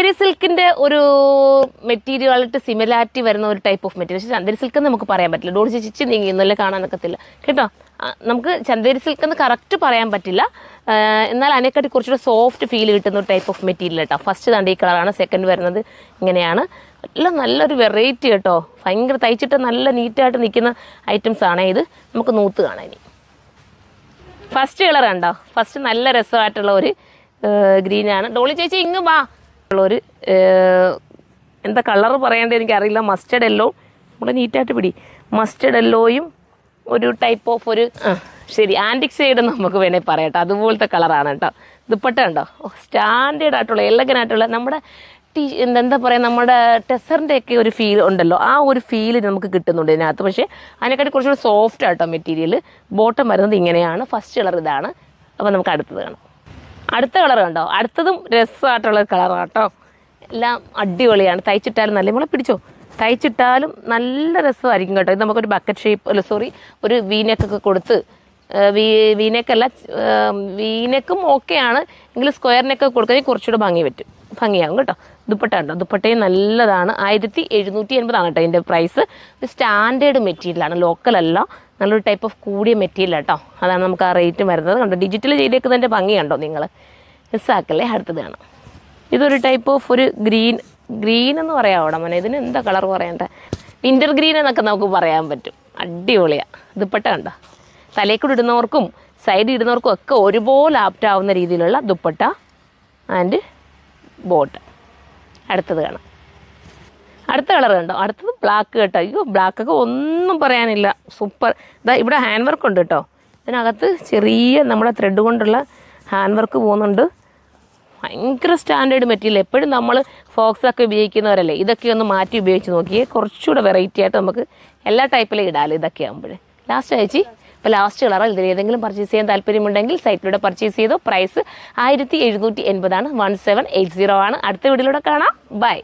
ചന്ദേരി സിൽക്കിന്റെ ഒരു മെറ്റീരിയലായിട്ട് സിമിലാരിറ്റി വരുന്ന ഒരു ടൈപ്പ് ഓഫ് മെറ്റീരിയൽ പക്ഷേ ചന്ദരി സിൽക്ക് നമുക്ക് പറയാൻ പറ്റില്ല ഡോൾ ചിച്ച് നീങ്ങിയൊന്നുമല്ല കാണാൻ നിൽക്കത്തില്ല കേട്ടോ നമുക്ക് ചന്ദേരി സിൽക്ക് എന്ന് കറക്റ്റ് പറയാൻ പറ്റില്ല എന്നാൽ അതിനെക്കാട്ടി കുറച്ചുകൂടെ സോഫ്റ്റ് ഫീൽ കിട്ടുന്ന ഒരു ടൈപ്പ് ഓഫ് മെറ്റീരിയൽ കേട്ടോ ഫസ്റ്റ് തണ്ടി ഈ കളറാണ് സെക്കൻഡ് വരുന്നത് ഇങ്ങനെയാണ് എല്ലാം നല്ലൊരു വെറൈറ്റി കേട്ടോ ഭയങ്കര തയ്ച്ചിട്ട് നല്ല നീറ്റായിട്ട് നിൽക്കുന്ന ഐറ്റംസ് ആണ് ഇത് നമുക്ക് നൂത്ത് കാണാൻ ഇനി ഫസ്റ്റ് കളർ കണ്ടോ ഫസ്റ്റ് നല്ല രസമായിട്ടുള്ള ഒരു ഗ്രീനാണ് ഡോളി ചേച്ചി ഇങ്ങ് വാ ഒരു എന്താ കളർ പറയേണ്ടത് എനിക്കറിയില്ല മസ്റ്റേഡ് എല്ലോ നമ്മുടെ നീറ്റായിട്ട് പിടി മസ്റ്റേഡ് എല്ലോയും ഒരു ടൈപ്പ് ഓഫ് ഒരു ശരി ആൻറ്റിക് സൈഡ് നമുക്ക് വേണേൽ പറയട്ടെ അതുപോലത്തെ കളറാണ് കേട്ടോ ദുപ്പട്ട ഉണ്ടോ സ്റ്റാൻഡേർഡ് ആയിട്ടുള്ള എലഗൻ ആയിട്ടുള്ള നമ്മുടെ ടീ എന്താ പറയുക നമ്മുടെ ടെസറിൻ്റെ ഒക്കെ ഒരു ഫീൽ ഉണ്ടല്ലോ ആ ഒരു ഫീൽ നമുക്ക് കിട്ടുന്നുണ്ട് ഇതിനകത്ത് പക്ഷേ അതിനെക്കാട്ടി കുറച്ചുകൂടി സോഫ്റ്റ് ആട്ടോ മെറ്റീരിയൽ ബോട്ടം വരുന്നത് ഇങ്ങനെയാണ് ഫസ്റ്റ് കളർ ഇതാണ് അപ്പോൾ നമുക്ക് അടുത്തത് കാണാം അടുത്ത കളർ കണ്ടോ അടുത്തതും രസമായിട്ടുള്ള കളറാണ് കേട്ടോ എല്ലാം അടിപൊളിയാണ് തയ്ച്ചിട്ടാലും നല്ല നമ്മളെ പിടിച്ചോ തയ്ച്ചിട്ടാലും നല്ല രസമായിരിക്കും കേട്ടോ ഇത് നമുക്കൊരു ബക്കറ്റ് ഷേപ്പ് അല്ല സോറി ഒരു വീനക്കൊക്കെ കൊടുത്ത് വീ വീനക്കല്ല വീനക്കും ഓക്കെയാണ് എങ്കിലും സ്ക്വയറിനൊക്കെ കൊടുക്കാൻ കുറച്ചുകൂടെ ഭംഗി പറ്റും ഭംഗിയാകും കേട്ടോ ദുപ്പട്ട ഉണ്ടോ ദുപ്പട്ടയും നല്ലതാണ് ആയിരത്തി എഴുന്നൂറ്റി എൺപതാണ് കേട്ടോ ഇതിൻ്റെ പ്രൈസ് സ്റ്റാൻഡേർഡ് മെറ്റീരിയലാണ് ലോക്കലല്ല നല്ലൊരു ടൈപ്പ് ഓഫ് കൂടിയ മെറ്റീരിയൽ കേട്ടോ അതാണ് നമുക്ക് ആ റേറ്റ് വരുന്നത് കണ്ടോ ഡിജിറ്റൽ ചെയ്തേക്കുന്നതിൻ്റെ ഭംഗി കണ്ടോ നിങ്ങൾ മിസ്സാക്കല്ലേ അടുത്തത് കാണാം ഇതൊരു ടൈപ്പ് ഓഫ് ഒരു ഗ്രീൻ ഗ്രീൻ എന്ന് പറയാം അവിടെ മോനെ ഇതിന് എന്താ കളർ പറയണ്ടേ വിൻ്റർ ഗ്രീൻ എന്നൊക്കെ നമുക്ക് പറയാൻ പറ്റും അടിപൊളിയാണ് ദുപ്പട്ട കണ്ടോ തലേക്കൂടെ ഇടുന്നവർക്കും സൈഡിൽ ഇടുന്നവർക്കും ഒക്കെ ഒരുപോലെ ആപ്റ്റാവുന്ന രീതിയിലുള്ള ദുപ്പട്ട ആൻഡ് ബോട്ട് അടുത്തത് കാണാം അടുത്ത കളർ കണ്ടോ അടുത്തത് ബ്ലാക്ക് കേട്ടോ അയ്യോ ഒക്കെ ഒന്നും പറയാനില്ല സൂപ്പർ ഇതാ ഇവിടെ ഹാൻഡ് വർക്ക് ഉണ്ട് കേട്ടോ ഇതിനകത്ത് ചെറിയ നമ്മുടെ ത്രെഡ് കൊണ്ടുള്ള ഹാൻഡ് വർക്ക് പോകുന്നുണ്ട് ഭയങ്കര സ്റ്റാൻഡേർഡ് മെറ്റീരിയൽ എപ്പോഴും നമ്മൾ ഫോക്സ് ഒക്കെ ഉപയോഗിക്കുന്നവരല്ലേ ഇതൊക്കെ ഒന്ന് മാറ്റി ഉപയോഗിച്ച് നോക്കിയേ കുറച്ചുകൂടെ വെറൈറ്റി ആയിട്ട് നമുക്ക് എല്ലാ ടൈപ്പിലും ഇടാമല്ലോ ഇതൊക്കെ ആകുമ്പോൾ ലാസ്റ്റ് അയച്ചി ഇപ്പോൾ ലാസ്റ്റ് കളർ ഇതിൽ ഏതെങ്കിലും പർച്ചേസ് ചെയ്യാൻ താല്പര്യമുണ്ടെങ്കിൽ സൈറ്റിലൂടെ പർച്ചേസ് ചെയ്തോ പ്രൈസ് ആയിരത്തി എഴുന്നൂറ്റി എൺപതാണ് വൺ സെവൻ എയ്റ്റ് സീറോ ആണ് അടുത്ത വീഡിയോയിലൂടെ കാണാം ബൈ